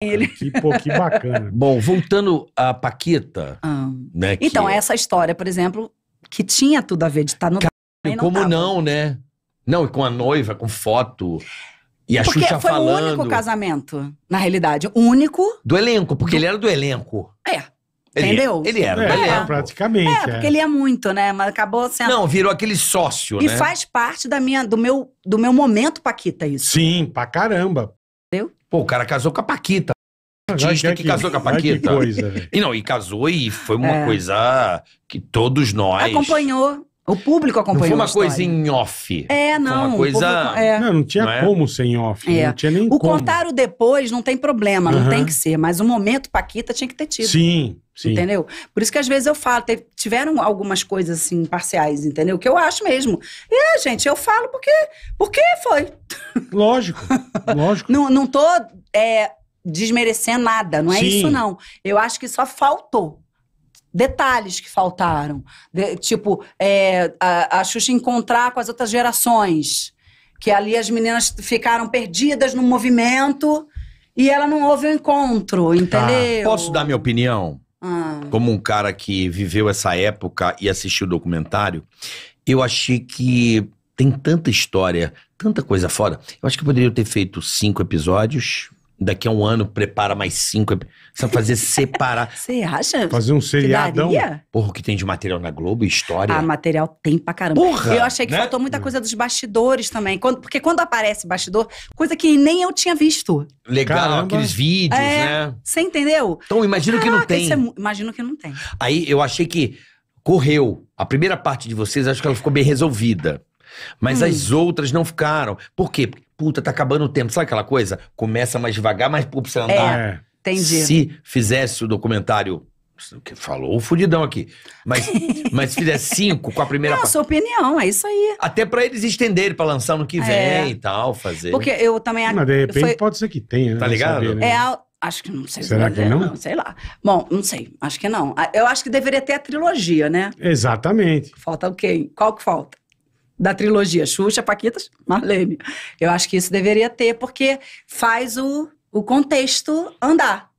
ele. Que, pô, que bacana. Bom, voltando à Paquita. Ah. Né, então, que... essa história, por exemplo, que tinha tudo a ver de estar no. Cara, não como tava. não, né? Não, e com a noiva, com foto. E a porque Xuxa foi falando. o único casamento, na realidade. Único. Do elenco, porque ele era do elenco. É. é entendeu? Ele era, é, ele era é, praticamente. É, é, porque ele é muito, né? Mas acabou sendo. Não, virou aquele sócio, e né? E faz parte da minha, do, meu, do meu momento, Paquita, isso. Sim, pra caramba. Entendeu? Pô, o cara casou com a Paquita. Artista que, casou com a Paquita. Que coisa, e não, e casou e foi uma é. coisa que todos nós. Acompanhou. O público acompanhou. Não foi uma coisa em off. É, não. uma coisa. Público, é. Não, não tinha não é? como ser em off. É. Não tinha nem o como. contar o depois não tem problema, uhum. não tem que ser. Mas o momento Paquita tinha que ter tido. Sim, sim. Entendeu? Por isso que às vezes eu falo, tiveram algumas coisas assim, parciais, entendeu? Que eu acho mesmo. E é, gente, eu falo porque. Porque foi. Lógico, lógico. não, não tô é, desmerecendo nada, não é sim. isso, não. Eu acho que só faltou detalhes que faltaram. De, tipo, é, a, a Xuxa encontrar com as outras gerações. Que ali as meninas ficaram perdidas no movimento e ela não houve o um encontro, ah, entendeu? posso dar minha opinião? Ah. Como um cara que viveu essa época e assistiu o documentário, eu achei que tem tanta história, tanta coisa fora. Eu acho que poderia ter feito cinco episódios, Daqui a um ano prepara mais cinco. Só fazer separar. Você acha? Fazer um seriadão. Porra, o que tem de material na Globo? História? Ah, material tem pra caramba. Porra, eu achei que né? faltou muita coisa dos bastidores também. Quando, porque quando aparece bastidor, coisa que nem eu tinha visto. Legal, caramba. aqueles vídeos, é, né? Você entendeu? Então, imagino Caraca, que não tem. É, imagino que não tem. Aí eu achei que correu. A primeira parte de vocês, acho que ela ficou bem resolvida. Mas hum. as outras não ficaram. Por quê? Puta, tá acabando o tempo. Sabe aquela coisa? Começa mais devagar, mas pô, precisa andar. É, entendi. Se fizesse o documentário Falou o fudidão aqui. Mas, mas se fizer cinco com a primeira a sua opinião, é isso aí. Até para eles estenderem, para lançar no que é. vem é. e tal, fazer. Porque eu também Mas de repente foi... pode ser que tenha, né? Tá ligado? Saber, né? É, acho que não sei. Será que é, não? não? Sei lá. Bom, não sei. Acho que não. Eu acho que deveria ter a trilogia, né? Exatamente. Falta o quê? Qual que falta? da trilogia Xuxa, Paquitas, Marlene. Eu acho que isso deveria ter, porque faz o, o contexto andar.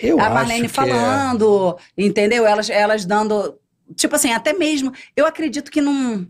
Eu a Marlene é. falando, é... entendeu? Elas, elas dando. Tipo assim, até mesmo. Eu acredito que não.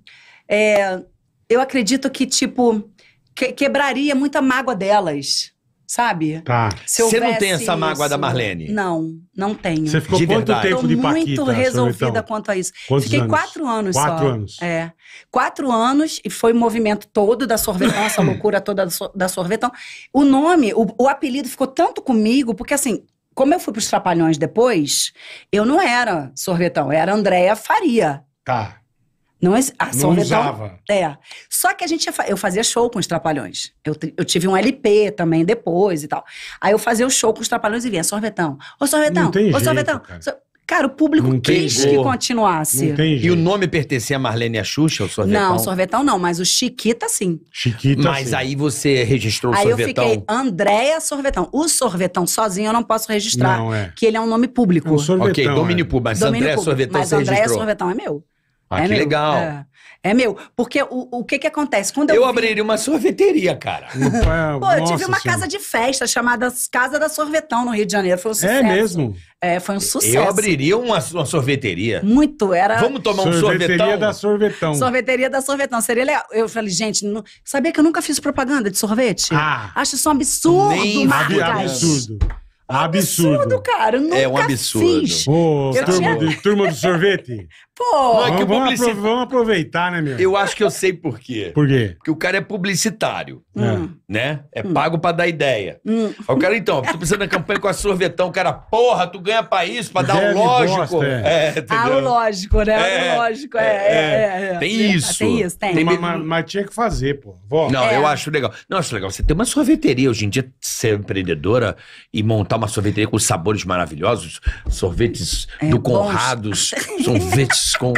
É, eu acredito que, tipo, que, quebraria muita mágoa delas sabe? Tá. Você houvesse... não tem essa mágoa isso... da Marlene? Não, não tenho. Você ficou de quanto verdade? tempo de Paquita? muito resolvida então? quanto a isso. Quantos Fiquei anos? quatro anos quatro só. Quatro anos? É. Quatro anos e foi o movimento todo da sorvetão, essa loucura toda da sorvetão. O nome, o, o apelido ficou tanto comigo, porque assim, como eu fui pros Trapalhões depois, eu não era sorvetão, eu era Andréia Faria. Tá. Não, ah, não usava. É. Só que a gente fa... eu fazia show com os Trapalhões. Eu, eu tive um LP também depois e tal. Aí eu fazia o show com os Trapalhões e vinha sorvetão. Ô sorvetão, não tem ô jeito, sorvetão. Cara. cara. o público não quis que continuasse. Não tem E o nome pertencia a Marlene e a Xuxa, o sorvetão? Não, sorvetão não, mas o Chiquita sim. Chiquita Mas sim. aí você registrou o sorvetão. Aí eu fiquei Andréa Sorvetão. O sorvetão sozinho eu não posso registrar, não, é. que ele é um nome público. É sorvetão, ok, é. domínio é. público, mas Andréa Sorvetão mas você Mas Sorvetão é meu. Ah, é que meu, legal. É, é, meu, porque o, o que que acontece? Quando eu, eu vi... abriria uma sorveteria, cara. Pô, eu tive uma senhora. casa de festa chamada Casa da Sorvetão no Rio de Janeiro, foi um é sucesso. É mesmo? É, foi um sucesso. Eu abriria uma, uma sorveteria. Muito, era... Vamos tomar sorveteria um sorvetão? Sorveteria da Sorvetão. Sorveteria da Sorvetão, seria legal. Eu falei, gente, não... sabia que eu nunca fiz propaganda de sorvete? Ah. Acho isso um absurdo, Nem Absurdo. Absurdo. absurdo, cara. nunca é um absurdo. Ô, oh, turma, tinha... de, turma do sorvete. Pô, Não, é que o vamos, publici- vamos aproveitar, né, meu? Eu acho que eu sei por quê. Por quê? Porque o cara é publicitário, é. Hum. né? É hum. pago pra dar ideia. Hum. o cara, então, tu precisa da campanha com a sorvetão. O cara, porra, tu ganha pra isso, pra dar o lógico. é. é ah, o lógico, né? É, o lógico, é. é, é, é. é tem isso. Tem isso, tem. Tem Mas, mas- mas tinha que fazer, pô. Volta. Não, É. eu acho legal. Não, eu acho legal. Você tem uma sorveteria hoje em dia, ser empreendedora e montar uma sorveteria com sabores maravilhosos, sorvetes É, do Conrados, sorvetes com.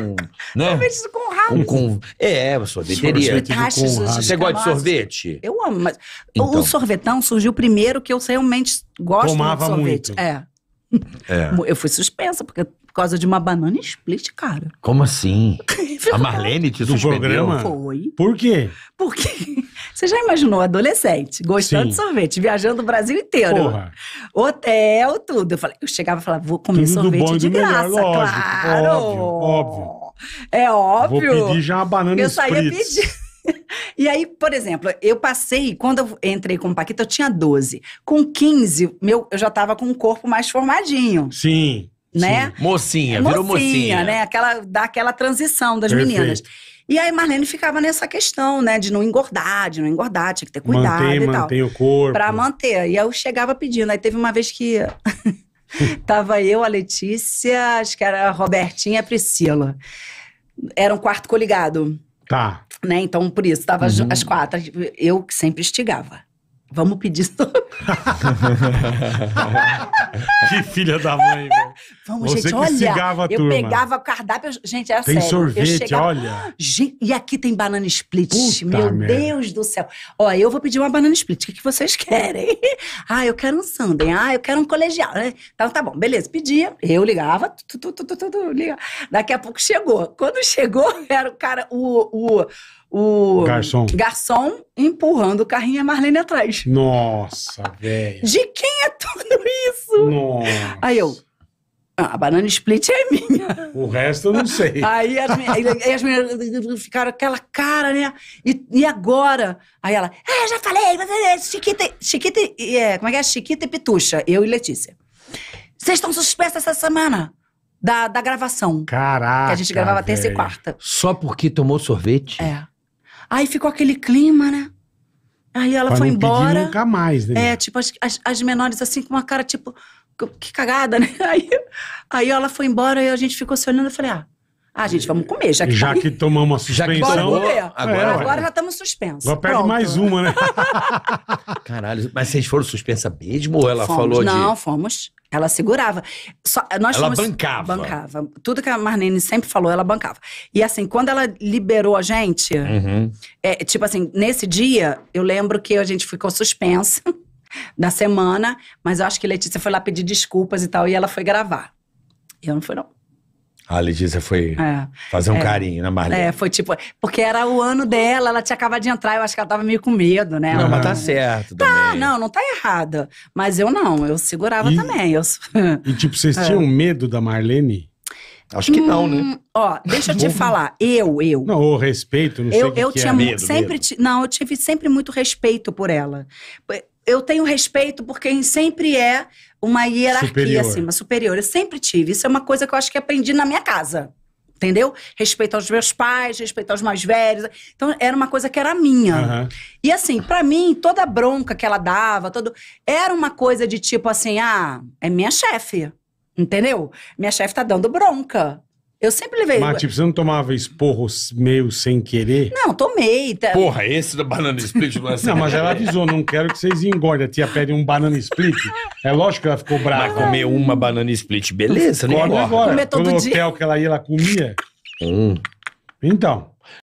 Né? Sorvetes com rabo. Com, com, é, sorveteria. Sorvete Você gosta de é sorvete? Eu amo, mas então. o sorvetão surgiu primeiro que eu realmente gosto Tomava de sorvete. Muito. É. é. Eu fui suspensa porque por causa de uma banana split, cara. Como assim? a Marlene te do suspendeu? programa? Foi. Por quê? Porque você já imaginou adolescente, gostando Sim. de sorvete, viajando o Brasil inteiro. Porra. Hotel, tudo. Eu, falei, eu chegava e falava, vou comer tudo sorvete de graça, melhor, lógico, claro. Óbvio, óbvio. É óbvio. Vou pedir já uma banana Eu saía pedindo. E aí, por exemplo, eu passei, quando eu entrei com o Paquito, eu tinha 12. Com 15, meu, eu já estava com um corpo mais formadinho. Sim né? Sim. Mocinha, é virou mocinha, mocinha. né? Aquela, daquela transição das Perfeito. meninas. E aí Marlene ficava nessa questão, né, de não engordar, de não engordar, tinha que ter cuidado manter, e tal. Manter o corpo. Pra manter. E aí eu chegava pedindo. Aí teve uma vez que tava eu, a Letícia, acho que era a Robertinha e a Priscila. Era um quarto coligado. Tá. Né? Então, por isso, tava uhum. as quatro. Eu que sempre instigava. Vamos pedir isso. que filha da mãe, velho. Vamos, Você gente, olha. eu turma. pegava cardápio. Gente, era é tem sério. sorvete, chegava, olha. Gente, e aqui tem banana split. Puta Meu merda. Deus do céu. Ó, eu vou pedir uma banana split. O que, que vocês querem? ah, eu quero um sundae. Ah, eu quero um colegial. Né? Então tá bom, beleza. Pedia, eu ligava, tu, tu, tu, tu, ligava. Daqui a pouco chegou. Quando chegou, era o cara, o, o o garçom. garçom empurrando o carrinho e a Marlene atrás. Nossa, velho. De quem é tudo isso? Nossa. Aí eu, ah, a banana split é minha. O resto eu não sei. Aí as, aí as meninas ficaram aquela cara, né? E, e agora? Aí ela, ah, já falei, é, é Chiquita, Chiquita, é, como é que é? Chiquita e Pitucha, eu e Letícia. Vocês estão suspensas essa semana da, da gravação. Caraca. Que a gente gravava véio. terça e quarta. Só porque tomou sorvete? É. Aí ficou aquele clima, né? Aí ela pra foi não embora. nunca mais, né? É, tipo, as, as, as menores assim, com uma cara tipo que cagada, né? Aí, aí ela foi embora e a gente ficou se olhando. Eu falei, ah, ah, gente, vamos comer, já que Já tá que tomamos a suspensão. Já que comer. Agora, é, agora já estamos suspensos. Agora perde mais uma, né? Caralho, mas vocês foram suspensa mesmo ou ela fomos, falou de... Não, fomos. Ela segurava. Só, nós ela fomos, bancava. Bancava. Tudo que a Marlene sempre falou, ela bancava. E assim, quando ela liberou a gente, uhum. é, tipo assim, nesse dia, eu lembro que a gente ficou suspensa da semana, mas eu acho que Letícia foi lá pedir desculpas e tal, e ela foi gravar. Eu não fui, não. A Letícia foi é, fazer um é, carinho na Marlene. É, foi tipo. Porque era o ano dela, ela tinha acabado de entrar, eu acho que ela tava meio com medo, né? Não, ela, mas tá certo. Tá, também. não, não tá errada. Mas eu não, eu segurava e, também. Eu... E tipo, vocês é. tinham medo da Marlene? Acho que hum, não, né? Hum, ó, deixa eu te falar. Eu, eu. Não, o respeito, não eu, sei eu que é. tinha é. medo, sempre medo. Não, eu tive sempre muito respeito por ela eu tenho respeito por quem sempre é uma hierarquia superior. acima, assim, superior. Eu sempre tive. Isso é uma coisa que eu acho que aprendi na minha casa. Entendeu? Respeito aos meus pais, respeito aos mais velhos. Então, era uma coisa que era minha. Uhum. E assim, para mim, toda bronca que ela dava, todo... era uma coisa de tipo assim: ah, é minha chefe. Entendeu? Minha chefe tá dando bronca. Eu sempre levei. Mas tipo, você não tomava esporro meio sem querer? Não, tomei. Tá... Porra, esse da banana split não é assim. Não, mas ela avisou, não quero que vocês engordem. A tia pede um banana split. É lógico que ela ficou brava. Mas comer uma banana split, beleza, né? Agora, Agora, comer todo no hotel que ela ia, ela comia. Hum. Então.